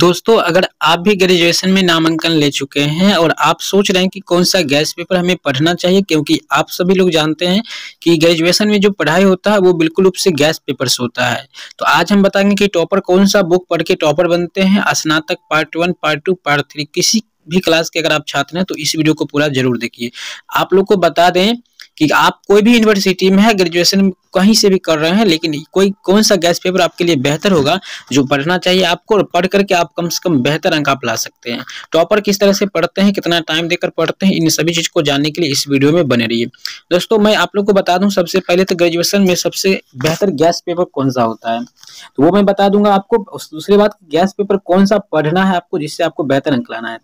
दोस्तों अगर आप भी ग्रेजुएशन में नामांकन ले चुके हैं और आप सोच रहे हैं कि कौन सा गैस पेपर हमें पढ़ना चाहिए क्योंकि आप सभी लोग जानते हैं कि ग्रेजुएशन में जो पढ़ाई होता है वो बिल्कुल रूप से गैस पेपर से होता है तो आज हम बताएंगे कि टॉपर कौन सा बुक पढ़ के टॉपर बनते हैं स्नातक part one part two part three किसी भी क्लास के अगर आप छात्र हैं तो इस वीडियो को पूरा जरूर देखिए आप लोग को बता दें कि आप कोई भी यूनिवर्सिटी में है ग्रेजुएशन कहीं से भी कर रहे हैं लेकिन कोई कौन सा गैस पेपर आपके लिए बेहतर होगा जो पढ़ना चाहिए आपको और पढ़ करके आप कम से कम बेहतर अंक आप ला सकते हैं टॉपर तो किस तरह से पढ़ते हैं कितना टाइम देकर पढ़ते हैं इन सभी चीज़ को जानने के लिए इस वीडियो में बने रहिए दोस्तों मैं आप लोग को बता दूँ सबसे पहले तो ग्रेजुएशन में सबसे बेहतर गैस पेपर कौन सा होता है तो वो मैं बता दूंगा आपको दूसरी बात गैस पेपर कौन सा पढ़ना है आपको जिससे आपको बेहतर अंक लाना है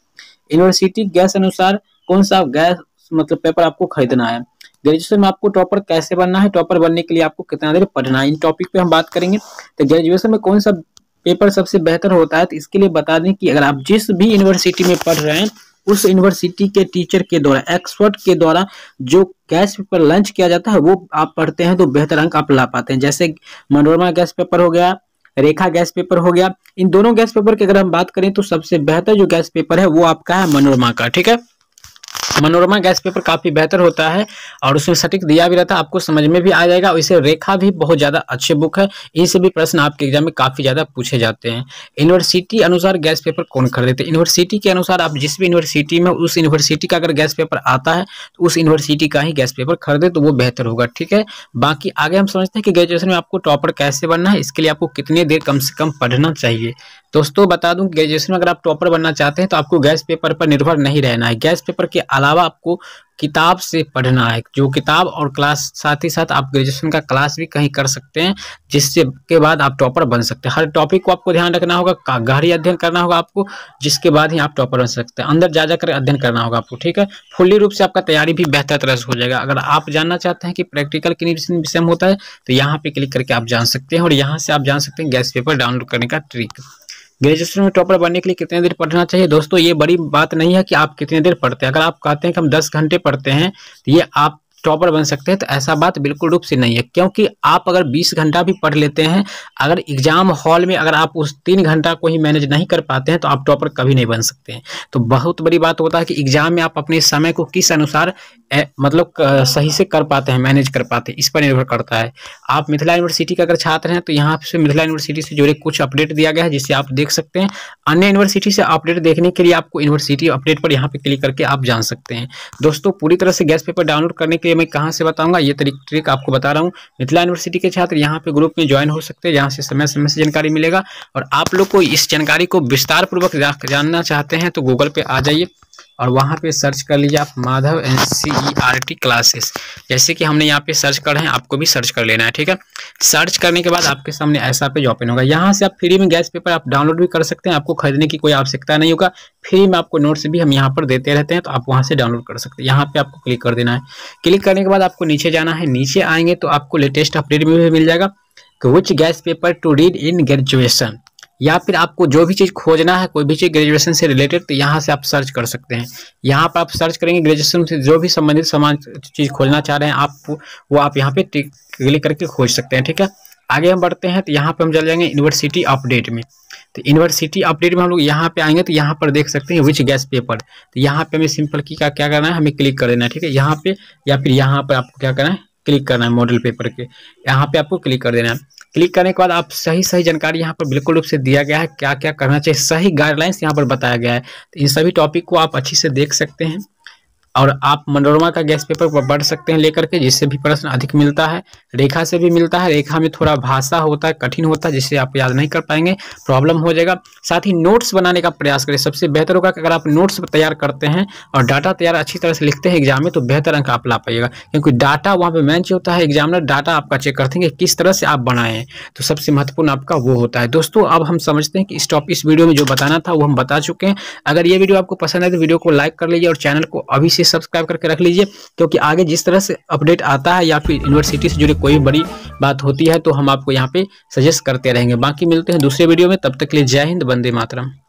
यूनिवर्सिटी गैस अनुसार कौन सा गैस मतलब पेपर आपको खरीदना है ग्रेजुएशन में आपको टॉपर कैसे बनना है टॉपर बनने के लिए आपको कितना देर पढ़ना है इन टॉपिक पे हम बात करेंगे तो ग्रेजुएशन में कौन सा पेपर सबसे बेहतर होता है तो इसके लिए बता दें कि अगर आप जिस भी यूनिवर्सिटी में पढ़ रहे हैं उस यूनिवर्सिटी के टीचर के द्वारा एक्सपर्ट के द्वारा जो गैस पेपर लंच किया जाता है वो आप पढ़ते हैं तो बेहतर अंक आप ला पाते हैं जैसे मनोरमा गैस पेपर हो गया रेखा गैस पेपर हो गया इन दोनों गैस पेपर की अगर हम बात करें तो सबसे बेहतर जो गैस पेपर है वो आपका है मनोरमा का ठीक है मनोरमा गैस पेपर काफ़ी बेहतर होता है और उसमें सटीक दिया भी रहता है आपको समझ में भी आ जाएगा इसे रेखा भी बहुत ज़्यादा अच्छे बुक है इनसे भी प्रश्न आपके एग्जाम में काफ़ी ज़्यादा पूछे जाते हैं यूनिवर्सिटी अनुसार गैस पेपर कौन खरीदते हैं यूनिवर्सिटी के अनुसार आप जिस भी यूनिवर्सिटी में उस यूनिवर्सिटी का अगर गैस पेपर आता है तो उस यूनिवर्सिटी का ही गैस पेपर खरीदे तो वो बेहतर होगा ठीक है बाकी आगे हम समझते हैं कि ग्रेजुएशन में आपको टॉपर कैसे बनना है इसके लिए आपको कितने देर कम से कम पढ़ना चाहिए दोस्तों बता दूं ग्रेजुएशन में अगर आप टॉपर बनना चाहते हैं तो आपको गैस पेपर पर निर्भर नहीं रहना है गैस पेपर के अलावा अलावा आपको किताब से पढ़ना है जो किताब और क्लास साथ ही साथ आप ग्रेजुएशन का क्लास भी कहीं कर सकते हैं जिससे के बाद आप टॉपर बन सकते हैं हर टॉपिक को आपको ध्यान रखना होगा गहरी अध्ययन करना होगा आपको जिसके बाद ही आप टॉपर बन सकते हैं अंदर जा जाकर अध्ययन करना होगा आपको ठीक है फुल्ली रूप से आपका तैयारी भी बेहतर तरह से हो जाएगा अगर आप जानना चाहते हैं कि प्रैक्टिकल किन विषय में होता है तो यहाँ पर क्लिक करके आप जान सकते हैं और यहाँ से आप जान सकते हैं गैस पेपर डाउनलोड करने का ट्रिक ग्रेजुएशन में टॉपर बनने के लिए कितने देर पढ़ना चाहिए दोस्तों ये बड़ी बात नहीं है कि आप कितने देर पढ़ते हैं अगर आप कहते हैं कि हम दस घंटे पढ़ते हैं तो ये आप टॉपर बन सकते हैं तो ऐसा बात बिल्कुल रूप से नहीं है क्योंकि आप अगर 20 घंटा भी पढ़ लेते हैं अगर एग्जाम हॉल में अगर आप उस तीन घंटा को ही मैनेज नहीं कर पाते हैं तो आप टॉपर कभी नहीं बन सकते हैं तो बहुत बड़ी बात होता है कि एग्जाम में आप अपने समय को किस अनुसार मतलब सही से कर पाते हैं मैनेज कर पाते हैं इस पर निर्भर करता है आप मिथिला यूनिवर्सिटी का अगर छात्र हैं तो यहाँ से मिथिला यूनिवर्सिटी से जुड़े कुछ अपडेट दिया गया है जिसे आप देख सकते हैं अन्य यूनिवर्सिटी से अपडेट देखने के लिए आपको यूनिवर्सिटी अपडेट पर यहाँ पे क्लिक करके आप जान सकते हैं दोस्तों पूरी तरह से गैस पेपर डाउनलोड करने के लिए मैं कहाँ से बताऊँगा ये ट्रिक आपको बता रहा हूँ मिथिला यूनिवर्सिटी के छात्र यहाँ पर ग्रुप में ज्वाइन हो सकते हैं जहाँ से समय समय से जानकारी मिलेगा और आप लोग को इस जानकारी को विस्तारपूर्वक जानना चाहते हैं तो गूगल पर आ जाइए और वहाँ पे सर्च कर लीजिए आप Madhav N C E R T classes जैसे कि हमने यहाँ पे सर्च कर रहे हैं आपको भी सर्च कर लेना है ठीक है सर्च करने के बाद आपके सामने ऐसा पेज ओपन होगा यहाँ से आप फ्री में गैस पेपर आप डाउनलोड भी कर सकते हैं आपको खरीदने की कोई आवश्यकता नहीं होगा फ्री में आपको नोट्स भी हम यहाँ पर देते रहते हैं तो आप वहाँ से डाउनलोड कर सकते हैं यहाँ पे आपको क्लिक कर देना है क्लिक करने के बाद आपको नीचे जाना है नीचे आएंगे तो आपको लेटेस्ट अपडेट में भी मिल जाएगा which guess paper to read in graduation या फिर आपको जो भी चीज़ खोजना है कोई भी चीज़ ग्रेजुएशन से रिलेटेड तो यहाँ से आप सर्च कर सकते हैं यहाँ पर आप सर्च करेंगे ग्रेजुएशन से जो भी संबंधित सामान चीज़ खोजना चाह रहे हैं आप वो आप यहाँ पे क्लिक करके खोज सकते हैं ठीक है आगे हम बढ़ते हैं तो यहाँ पर हम चले जाएंगे यूनिवर्सिटी अपडेट में तो यूनिवर्सिटी अपडेट में हम लोग यहाँ पर आएंगे तो यहाँ पर देख सकते हैं विच गैस पेपर तो यहाँ पर हमें सिंपल की का क्या करना है हमें क्लिक कर देना है ठीक है यहाँ पर या फिर यहाँ पर आपको क्या करना है क्लिक करना है मॉडल पेपर के यहाँ पे आपको क्लिक कर देना है क्लिक करने के बाद आप सही सही जानकारी यहाँ पर बिल्कुल रूप से दिया गया है क्या क्या करना चाहिए सही गाइडलाइंस यहाँ पर बताया गया है तो इन सभी टॉपिक को आप अच्छी से देख सकते हैं और आप मनोरमा का गैस पेपर बढ़ सकते हैं लेकर के जिससे भी प्रश्न अधिक मिलता है रेखा से भी मिलता है रेखा में थोड़ा भाषा होता है कठिन होता है जिससे आप याद नहीं कर पाएंगे प्रॉब्लम हो जाएगा साथ ही नोट्स बनाने का प्रयास करें सबसे बेहतर होगा कि अगर आप नोट्स तैयार करते हैं और डाटा तैयार अच्छी तरह से लिखते हैं एग्जाम में तो बेहतर अंक आप ला पाइएगा क्योंकि डाटा वहाँ पर मैच होता है एग्जामिनर डाटा आपका चेक करते हैं कि किस तरह से आप बनाएं तो सबसे महत्वपूर्ण आपका वो होता है दोस्तों अब हम समझते हैं कि इस टॉपिक इस वीडियो में जो बताना था वो हम बता चुके हैं अगर ये वीडियो आपको पसंद है तो वीडियो को लाइक कर लीजिए और चैनल को अभी इसे सब्सक्राइब करके रख लीजिए क्योंकि आगे जिस तरह से अपडेट आता है या फिर यूनिवर्सिटी से जुड़ी कोई बड़ी बात होती है तो हम आपको यहाँ पे सजेस्ट करते रहेंगे बाकी मिलते हैं दूसरे वीडियो में तब तक के लिए जय हिंद बंदे मातरम